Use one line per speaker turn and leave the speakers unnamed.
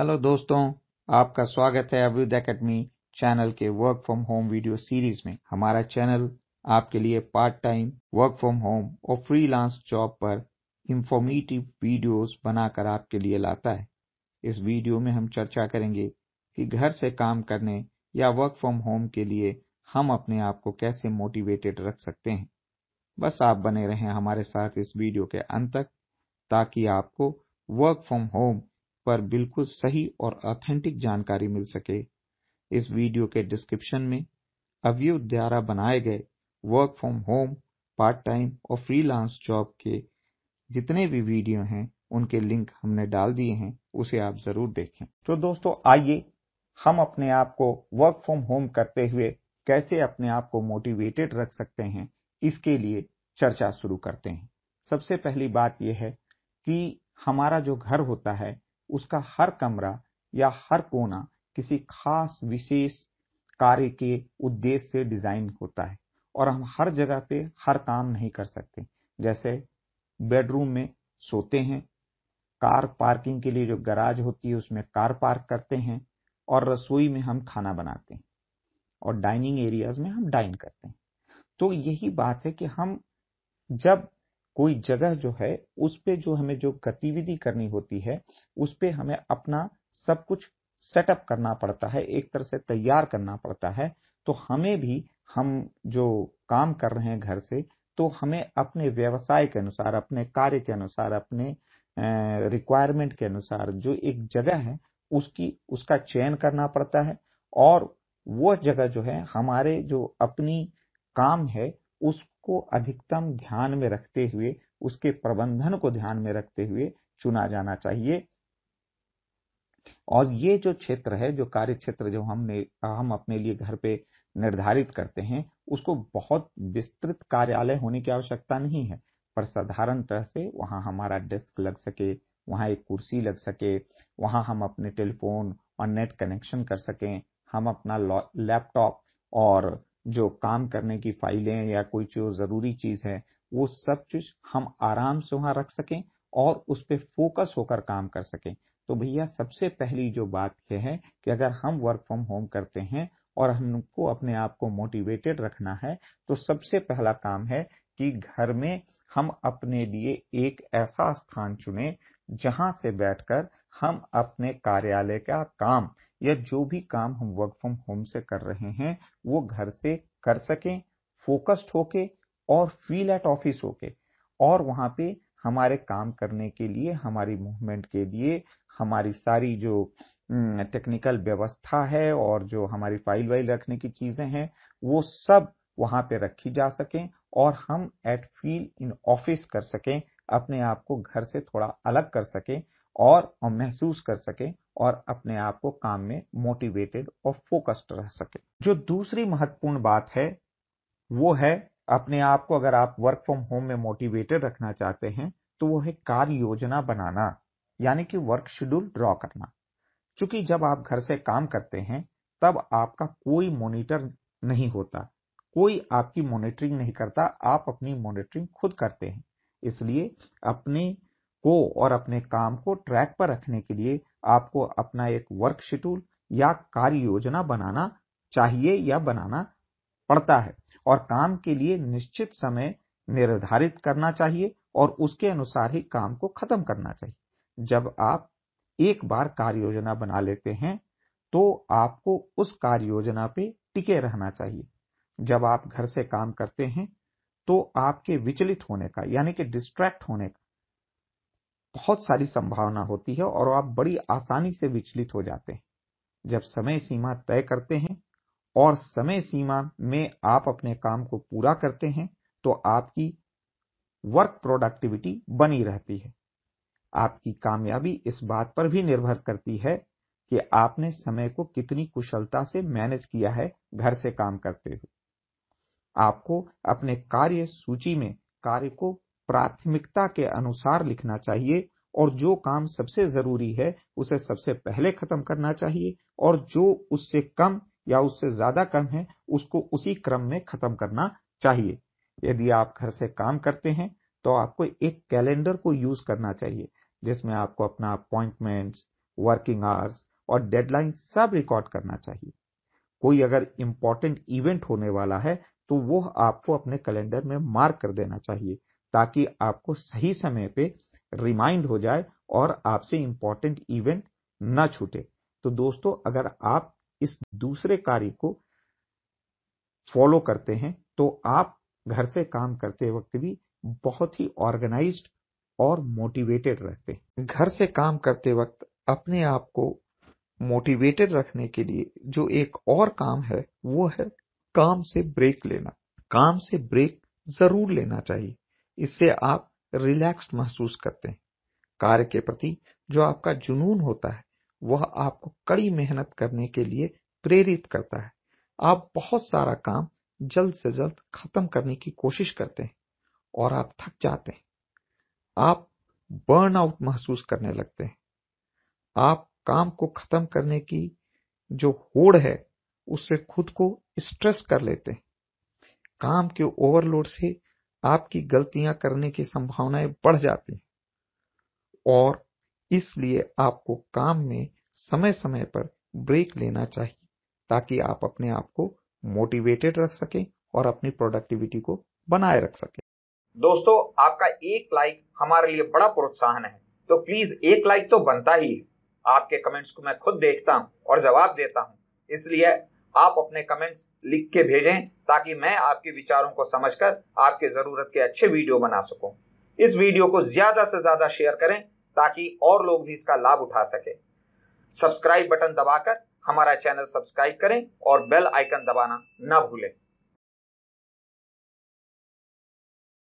Hello दोस्तों आपका स्वागत है अभ्युद अकेडमी चैनल के work from home video series में हमारा चैनल आपके लिए part time work from home और फ्रीलांस जॉब पर इंफॉर्मेटिव वीडियोस बनाकर आपके लिए लाता है इस वीडियो में हम चर्चा करेंगे कि घर से काम करने या वर्क फ्रॉम होम के लिए हम अपने आप को कैसे मोटिवेटेड रख सकते हैं बस आप बने रहें हमारे साथ इस वीडियो के अंत तक ताकि आपको वर्क फ्रॉम होम पर बिल्कुल सही और ऑथेंटिक जानकारी मिल सके इस वीडियो के डिस्क्रिप्शन में अवय द्वारा बनाए गए work from home part time और फ्रीलांस जॉब के जितने भी वीडियो हैं उनके लिंक हमने डाल दिए हैं उसे आप जरूर देखें तो दोस्तों आइए हम अपने आप को वर्क फ्रॉम होम करते हुए कैसे अपने आप को मोटिवेटेड रख सकते हैं इसके लिए चर्चा शुरू करते हैं सबसे पहली बात यह है कि हमारा जो घर होता है उसका हर कमरा या हर कोना किसी खास विशेष कार्य के उद्देश्य से डिज़ाइन होता है और हम हर जगह पे हर काम नहीं कर सकते जैसे बेडरूम में सोते हैं कार पार्किंग के लिए जो गराज होती है उसमें कार पार्क करते हैं और रसोई में हम खाना बनाते हैं और डाइनिंग एरियाज में हम डाइन करते हैं तो यही बात है कि हम जब कोई जगह जो है उस पे जो हमें जो गतिविधि करनी होती है उस पे हमें अपना सब कुछ सेटअप करना पड़ता है एक तरह से तैयार करना पड़ता है तो हमें भी हम जो काम कर रहे हैं घर से तो हमें अपने व्यवसाय के अनुसार अपने कार्य के अनुसार अपने रिक्वायरमेंट के अनुसार जो एक जगह है उसकी उसका चयन करना पड़ता है और वो जगह जो है हमारे जो अपनी काम है उसको अधिकतम ध्यान में रखते हुए उसके प्रबंधन को ध्यान में रखते हुए चुना जाना चाहिए और ये जो क्षेत्र है जो कार्य क्षेत्र जो हम हम अपने लिए घर पे निर्धारित करते हैं उसको बहुत विस्तृत कार्यालय होने की आवश्यकता नहीं है पर साधारण तरह से वहां हमारा डेस्क लग सके वहां एक कुर्सी लग सके वहां हम अपने टेलीफोन और नेट कनेक्शन कर सकें हम अपना लैपटॉप और जो काम करने की फाइलें या कोई जो जरूरी चीज है वो सब चीज हम आराम से वहां रख सकें और उस पर फोकस होकर काम कर सकें तो भैया सबसे पहली जो बात यह है कि अगर हम वर्क फ्रॉम होम करते हैं और हमको अपने आप को मोटिवेटेड रखना है तो सबसे पहला काम है कि घर में हम अपने लिए एक ऐसा स्थान चुने जहां से बैठकर हम अपने कार्यालय का काम या जो भी काम हम वर्क फ्रॉम होम से कर रहे हैं वो घर से कर सकें फोकस्ड होके और फील एट ऑफिस होके और वहां पे हमारे काम करने के लिए हमारी मूवमेंट के लिए हमारी सारी जो टेक्निकल व्यवस्था है और जो हमारी फाइल वाइल रखने की चीजें हैं वो सब वहां पे रखी जा सकें और हम एट फील इन ऑफिस कर सकें अपने आप को घर से थोड़ा अलग कर सकें और महसूस कर सके और अपने आप को काम में मोटिवेटेड और फोकस्ड रह सके जो दूसरी महत्वपूर्ण बात है वो है अपने आप को अगर आप वर्क फ्रॉम होम में मोटिवेटेड रखना चाहते हैं तो वो है कार्य योजना बनाना यानी कि वर्क शेड्यूल ड्रॉ करना क्योंकि जब आप घर से काम करते हैं तब आपका कोई मॉनिटर नहीं होता कोई आपकी मॉनिटरिंग नहीं करता आप अपनी मॉनिटरिंग खुद करते हैं इसलिए अपनी को और अपने काम को ट्रैक पर रखने के लिए आपको अपना एक वर्क शेड्यूल या कार्य योजना बनाना चाहिए या बनाना पड़ता है और काम के लिए निश्चित समय निर्धारित करना चाहिए और उसके अनुसार ही काम को खत्म करना चाहिए जब आप एक बार कार्य योजना बना लेते हैं तो आपको उस कार्य योजना पे टिके रहना चाहिए जब आप घर से काम करते हैं तो आपके विचलित होने का यानी कि डिस्ट्रैक्ट होने का बहुत सारी संभावना होती है और आप बड़ी आसानी से विचलित हो जाते हैं जब समय सीमा तय करते हैं और समय सीमा में आप अपने काम को पूरा करते हैं तो आपकी वर्क प्रोडक्टिविटी बनी रहती है आपकी कामयाबी इस बात पर भी निर्भर करती है कि आपने समय को कितनी कुशलता से मैनेज किया है घर से काम करते हुए आपको अपने कार्य सूची में कार्य को प्राथमिकता के अनुसार लिखना चाहिए और जो काम सबसे जरूरी है उसे सबसे पहले खत्म करना चाहिए और जो उससे कम या उससे ज्यादा कम है उसको उसी क्रम में खत्म करना चाहिए यदि आप घर से काम करते हैं तो आपको एक कैलेंडर को यूज करना चाहिए जिसमें आपको अपना अपॉइंटमेंट्स वर्किंग आवर्स और डेडलाइन सब रिकॉर्ड करना चाहिए कोई अगर इंपॉर्टेंट इवेंट होने वाला है तो वह आपको अपने कैलेंडर में मार्क कर देना चाहिए ताकि आपको सही समय पे रिमाइंड हो जाए और आपसे इंपॉर्टेंट इवेंट ना छूटे तो दोस्तों अगर आप इस दूसरे कार्य को फॉलो करते हैं तो आप घर से काम करते वक्त भी बहुत ही ऑर्गेनाइज्ड और मोटिवेटेड रहते हैं घर से काम करते वक्त अपने आप को मोटिवेटेड रखने के लिए जो एक और काम है वो है काम से ब्रेक लेना काम से ब्रेक जरूर लेना चाहिए इससे आप रिलैक्स्ड महसूस करते हैं कार्य के प्रति जो आपका जुनून होता है वह आपको कड़ी मेहनत करने के लिए प्रेरित करता है आप बहुत सारा काम जल्द से जल्द खत्म करने की कोशिश करते हैं और आप थक जाते हैं आप बर्न आउट महसूस करने लगते हैं आप काम को खत्म करने की जो होड़ है उससे खुद को स्ट्रेस कर लेते हैं काम के ओवरलोड से आपकी गलतियां करने की संभावनाएं बढ़ जाती हैं और इसलिए आपको काम में समय समय पर ब्रेक लेना चाहिए ताकि आप अपने आप को मोटिवेटेड रख सकें और अपनी प्रोडक्टिविटी को बनाए रख सके दोस्तों आपका एक लाइक हमारे लिए बड़ा प्रोत्साहन है तो प्लीज एक लाइक तो बनता ही है आपके कमेंट्स को मैं खुद देखता हूँ और जवाब देता हूँ इसलिए आप अपने कमेंट्स लिख के भेजें ताकि मैं आपके विचारों को समझकर आपके ज़रूरत के अच्छे वीडियो बना सकूं। इस वीडियो को ज़्यादा से ज़्यादा शेयर करें ताकि और लोग भी इसका लाभ उठा सकें सब्सक्राइब बटन दबाकर हमारा चैनल सब्सक्राइब करें और बेल आइकन दबाना ना भूलें